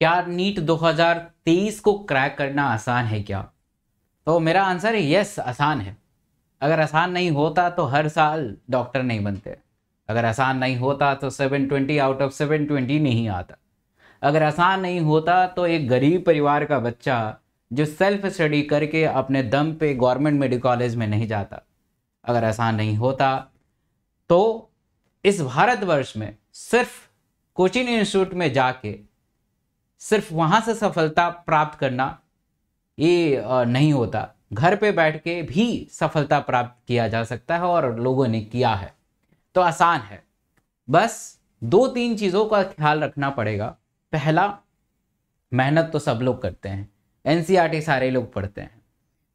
क्या नीट 2023 को क्रैक करना आसान है क्या तो मेरा आंसर है यस आसान है अगर आसान नहीं होता तो हर साल डॉक्टर नहीं बनते अगर आसान नहीं होता तो 720 आउट ऑफ 720 नहीं आता अगर आसान नहीं होता तो एक गरीब परिवार का बच्चा जो सेल्फ स्टडी करके अपने दम पे गवर्नमेंट मेडिकल कॉलेज में नहीं जाता अगर आसान नहीं होता तो इस भारतवर्ष में सिर्फ कोचिंग इंस्टीट्यूट में जाके सिर्फ वहाँ से सफलता प्राप्त करना ये नहीं होता घर पे बैठ के भी सफलता प्राप्त किया जा सकता है और लोगों ने किया है तो आसान है बस दो तीन चीज़ों का ख्याल रखना पड़ेगा पहला मेहनत तो सब लोग करते हैं एन e सारे लोग पढ़ते हैं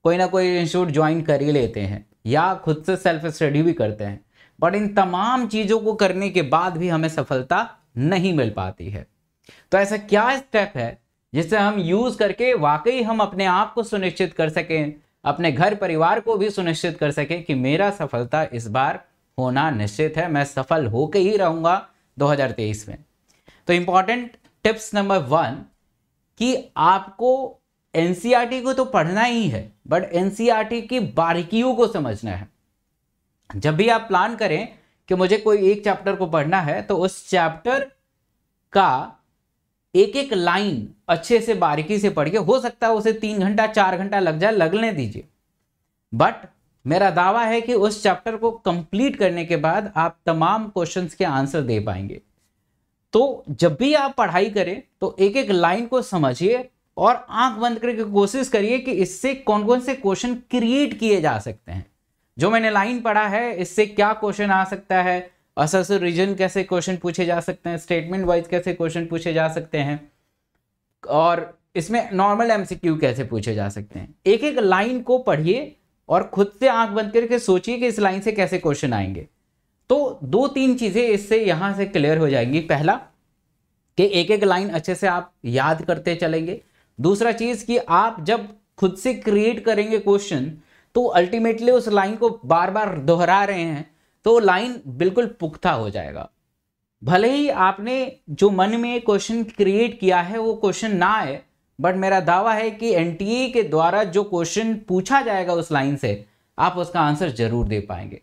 कोई ना कोई इंस्टीट्यूट ज्वाइन कर ही लेते हैं या खुद से सेल्फ स्टडी भी करते हैं बट इन तमाम चीज़ों को करने के बाद भी हमें सफलता नहीं मिल पाती है तो ऐसा क्या स्टेप है जिसे हम यूज करके वाकई हम अपने आप को सुनिश्चित कर सकें अपने घर परिवार को भी सुनिश्चित कर सकें कि मेरा सफलता इस बार होना निश्चित है मैं सफल होके ही रहूंगा 2023 में तो इंपॉर्टेंट टिप्स नंबर वन कि आपको एनसीईआरटी e को तो पढ़ना ही है बट एनसीईआरटी e की बारीकियों को समझना है जब भी आप प्लान करें कि मुझे कोई एक चैप्टर को पढ़ना है तो उस चैप्टर का एक एक लाइन अच्छे से बारीकी से पढ़िए हो सकता है उसे तीन घंटा चार घंटा लग जाए लगने दीजिए बट मेरा दावा है कि उस चैप्टर को कंप्लीट करने के बाद आप तमाम क्वेश्चंस के आंसर दे पाएंगे तो जब भी आप पढ़ाई करें तो एक एक लाइन को समझिए और आंख बंद करके कोशिश करिए कि इससे कौन कौन से क्वेश्चन क्रिएट किए जा सकते हैं जो मैंने लाइन पढ़ा है इससे क्या क्वेश्चन आ सकता है असर रीजन कैसे क्वेश्चन पूछे जा सकते हैं स्टेटमेंट वाइज कैसे क्वेश्चन पूछे जा सकते हैं और इसमें नॉर्मल एमसीक्यू कैसे पूछे जा सकते हैं एक एक लाइन को पढ़िए और खुद से आंख बंद करके सोचिए कि इस लाइन से कैसे क्वेश्चन आएंगे तो दो तीन चीज़ें इससे यहाँ से क्लियर हो जाएंगी पहला कि एक एक लाइन अच्छे से आप याद करते चलेंगे दूसरा चीज़ कि आप जब खुद से क्रिएट करेंगे क्वेश्चन तो अल्टीमेटली उस लाइन को बार बार दोहरा रहे हैं तो लाइन बिल्कुल पुख्ता हो जाएगा भले ही आपने जो मन में क्वेश्चन क्रिएट किया है वो क्वेश्चन ना आए बट मेरा दावा है कि एन e के द्वारा जो क्वेश्चन पूछा जाएगा उस लाइन से आप उसका आंसर जरूर दे पाएंगे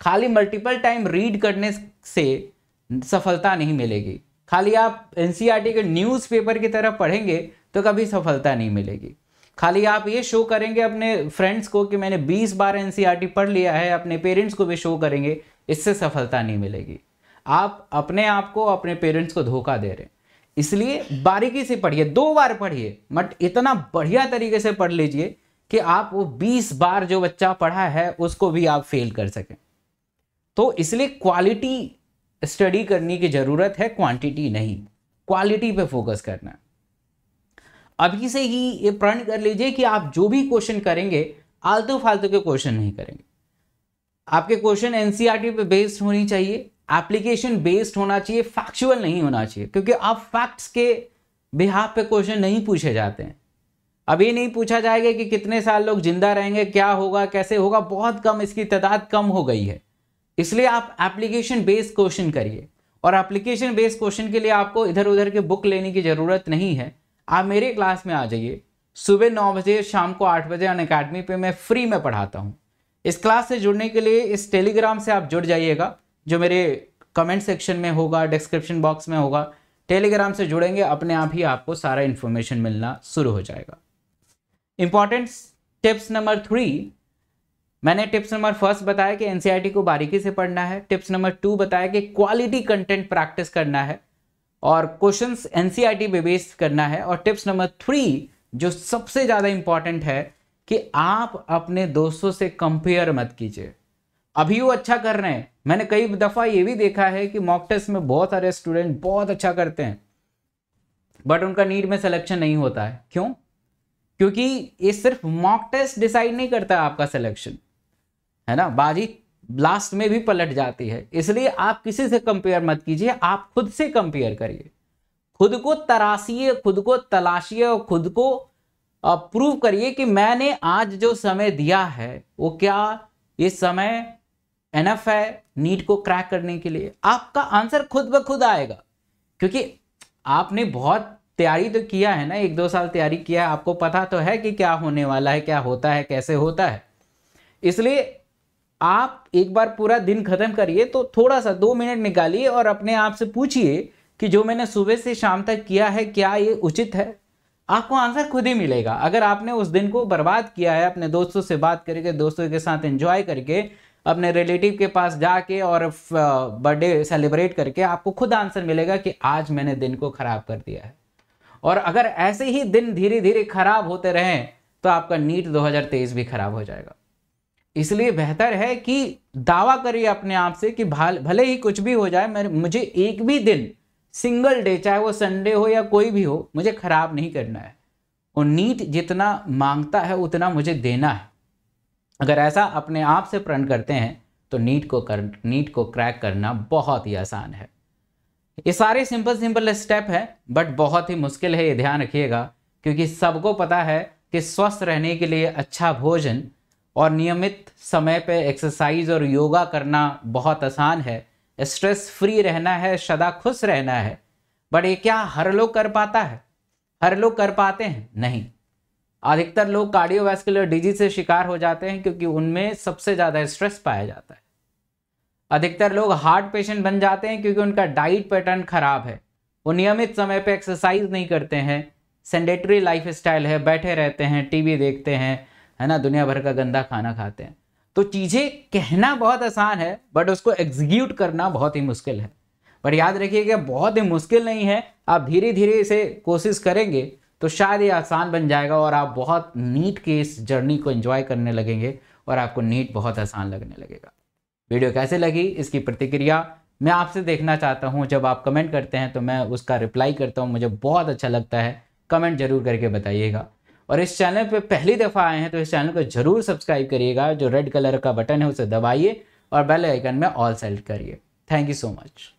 खाली मल्टीपल टाइम रीड करने से सफलता नहीं मिलेगी खाली आप एन e के न्यूज़पेपर की तरह पढ़ेंगे तो कभी सफलता नहीं मिलेगी खाली आप ये शो करेंगे अपने फ्रेंड्स को कि मैंने 20 बार एनसीईआरटी e पढ़ लिया है अपने पेरेंट्स को भी शो करेंगे इससे सफलता नहीं मिलेगी आप अपने आप को अपने पेरेंट्स को धोखा दे रहे हैं इसलिए बारीकी से पढ़िए दो बार पढ़िए मत इतना बढ़िया तरीके से पढ़ लीजिए कि आप वो 20 बार जो बच्चा पढ़ा है उसको भी आप फेल कर सकें तो इसलिए क्वालिटी स्टडी करने की ज़रूरत है क्वांटिटी नहीं क्वालिटी पे फोकस करना अभी से ही ये प्रण कर लीजिए कि आप जो भी क्वेश्चन करेंगे आलतू फालतू के क्वेश्चन नहीं करेंगे आपके क्वेश्चन एनसीईआरटी e पे बेस्ड होनी चाहिए एप्लीकेशन बेस्ड होना चाहिए फैक्चुअल नहीं होना चाहिए क्योंकि आप फैक्ट्स के बिहाफ पे क्वेश्चन नहीं पूछे जाते हैं अब ये नहीं पूछा जाएगा कि कितने साल लोग जिंदा रहेंगे क्या होगा कैसे होगा बहुत कम इसकी तादाद कम हो गई है इसलिए आप एप्लीकेशन बेस्ड क्वेश्चन करिए और एप्लीकेशन बेस्ड क्वेश्चन के लिए आपको इधर उधर के बुक लेने की ज़रूरत नहीं है आप मेरे क्लास में आ जाइए सुबह नौ बजे शाम को आठ बजे अन अकेडमी पर मैं फ्री में पढ़ाता हूँ इस क्लास से जुड़ने के लिए इस टेलीग्राम से आप जुड़ जाइएगा जो मेरे कमेंट सेक्शन में होगा डिस्क्रिप्शन बॉक्स में होगा टेलीग्राम से जुड़ेंगे अपने आप ही आपको सारा इन्फॉर्मेशन मिलना शुरू हो जाएगा इम्पॉर्टेंट टिप्स नंबर थ्री मैंने टिप्स नंबर फर्स्ट बताया कि एनसीईआरटी e को बारीकी से पढ़ना है टिप्स नंबर टू बताया कि क्वालिटी कंटेंट प्रैक्टिस करना है और क्वेश्चंस एनसीईआरटी e पे बेस करना है और टिप्स नंबर थ्री जो सबसे ज़्यादा इंपॉर्टेंट है कि आप अपने दोस्तों से कंपेयर मत कीजिए अभी वो अच्छा कर रहे हैं मैंने कई दफ़ा ये भी देखा है कि मॉक टेस्ट में बहुत सारे स्टूडेंट बहुत अच्छा करते हैं बट उनका नीट में सिलेक्शन नहीं होता है क्यों क्योंकि ये सिर्फ मॉक टेस्ट डिसाइड नहीं करता आपका सिलेक्शन है ना बाजी लास्ट में भी पलट जाती है इसलिए आप किसी से कंपेयर मत कीजिए आप खुद से कंपेयर करिए खुद को तराशिए खुद को तलाशिए और खुद को प्रूव करिए कि मैंने आज जो समय दिया है वो क्या ये समय एनफ है नीट को क्रैक करने के लिए आपका आंसर खुद ब खुद आएगा क्योंकि आपने बहुत तैयारी तो किया है ना एक दो साल तैयारी किया है आपको पता तो है कि क्या होने वाला है क्या होता है कैसे होता है इसलिए आप एक बार पूरा दिन खत्म करिए तो थोड़ा सा दो मिनट निकालिए और अपने आप से पूछिए कि जो मैंने सुबह से शाम तक किया है क्या ये उचित है आपको आंसर खुद ही मिलेगा अगर आपने उस दिन को बर्बाद किया है अपने दोस्तों से बात करके दोस्तों के साथ एंजॉय करके अपने रिलेटिव के पास जाके और बर्थडे सेलिब्रेट करके आपको खुद आंसर मिलेगा कि आज मैंने दिन को खराब कर दिया है और अगर ऐसे ही दिन धीरे धीरे खराब होते रहें तो आपका नीट 2023 भी खराब हो जाएगा इसलिए बेहतर है कि दावा करिए अपने आप से कि भले ही कुछ भी हो जाए मैं मुझे एक भी दिन सिंगल डे चाहे वो संडे हो या कोई भी हो मुझे ख़राब नहीं करना है और नीट जितना मांगता है उतना मुझे देना है अगर ऐसा अपने आप से प्रण करते हैं तो नीट को कर नीट को क्रैक करना बहुत ही आसान है ये सारे सिंपल सिंपल स्टेप है बट बहुत ही मुश्किल है ये ध्यान रखिएगा क्योंकि सबको पता है कि स्वस्थ रहने के लिए अच्छा भोजन और नियमित समय पे एक्सरसाइज और योगा करना बहुत आसान है स्ट्रेस फ्री रहना है सदा खुश रहना है बट ये क्या हर लोग कर पाता है हर लोग कर पाते हैं नहीं अधिकतर लोग कार्डियोवैस्कुलर डिजीज से शिकार हो जाते हैं क्योंकि उनमें सबसे ज़्यादा स्ट्रेस पाया जाता है अधिकतर लोग हार्ट पेशेंट बन जाते हैं क्योंकि उनका डाइट पैटर्न खराब है वो नियमित समय पर एक्सरसाइज नहीं करते हैं सेंडेटरी लाइफ स्टाइल है बैठे रहते हैं टीवी देखते हैं है ना दुनिया भर का गंदा खाना खाते हैं तो चीज़ें कहना बहुत आसान है बट उसको एग्जीक्यूट करना बहुत ही मुश्किल है बट याद रखिएगा बहुत ही मुश्किल नहीं है आप धीरे धीरे इसे कोशिश करेंगे तो शायद ये आसान बन जाएगा और आप बहुत नीट के इस जर्नी को एंजॉय करने लगेंगे और आपको नीट बहुत आसान लगने लगेगा वीडियो कैसे लगी इसकी प्रतिक्रिया मैं आपसे देखना चाहता हूँ जब आप कमेंट करते हैं तो मैं उसका रिप्लाई करता हूँ मुझे बहुत अच्छा लगता है कमेंट जरूर करके बताइएगा और इस चैनल पे पहली दफ़ा आए हैं तो इस चैनल को जरूर सब्सक्राइब करिएगा जो रेड कलर का बटन है उसे दबाइए और बेल आइकन में ऑल सेलेक्ट करिए थैंक यू सो मच